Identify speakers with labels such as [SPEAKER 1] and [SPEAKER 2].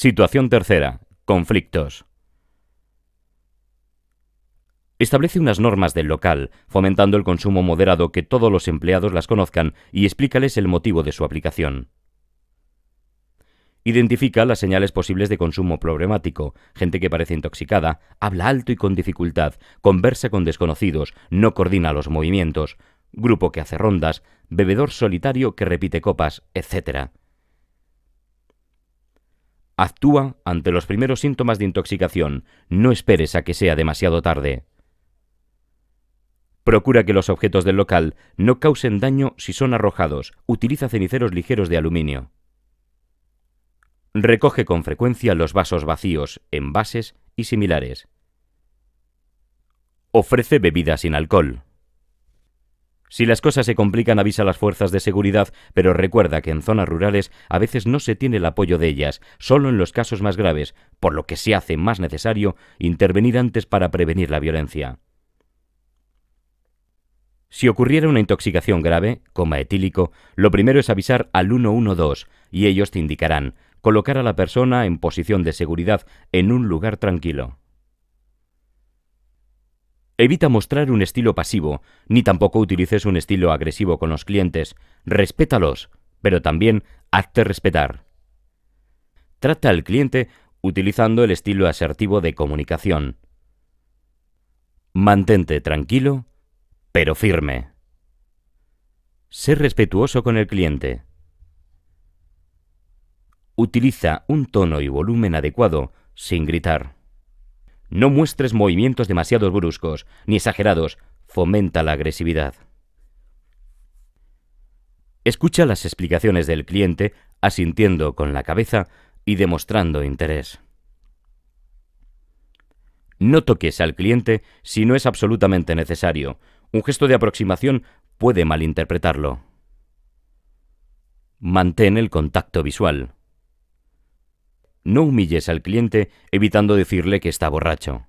[SPEAKER 1] Situación tercera. Conflictos.
[SPEAKER 2] Establece unas normas del local, fomentando el consumo moderado que todos los empleados las conozcan y explícales el motivo de su aplicación. Identifica las señales posibles de consumo problemático, gente que parece intoxicada, habla alto y con dificultad, conversa con desconocidos, no coordina los movimientos, grupo que hace rondas, bebedor solitario que repite copas, etcétera. Actúa ante los primeros síntomas de intoxicación, no esperes a que sea demasiado tarde. Procura que los objetos del local no causen daño si son arrojados, utiliza ceniceros ligeros de aluminio. Recoge con frecuencia los vasos vacíos, envases y similares. Ofrece bebidas sin alcohol. Si las cosas se complican, avisa a las fuerzas de seguridad, pero recuerda que en zonas rurales a veces no se tiene el apoyo de ellas, solo en los casos más graves, por lo que se hace más necesario intervenir antes para prevenir la violencia. Si ocurriera una intoxicación grave, coma etílico, lo primero es avisar al 112 y ellos te indicarán colocar a la persona en posición de seguridad en un lugar tranquilo. Evita mostrar un estilo pasivo, ni tampoco utilices un estilo agresivo con los clientes. Respétalos, pero también hazte respetar. Trata al cliente utilizando el estilo asertivo de comunicación. Mantente tranquilo, pero firme. Sé respetuoso con el cliente. Utiliza un tono y volumen adecuado, sin gritar. No muestres movimientos demasiado bruscos ni exagerados, fomenta la agresividad. Escucha las explicaciones del cliente asintiendo con la cabeza y demostrando interés. No toques al cliente si no es absolutamente necesario. Un gesto de aproximación puede malinterpretarlo. Mantén el contacto visual. No humilles al cliente evitando decirle que
[SPEAKER 1] está borracho.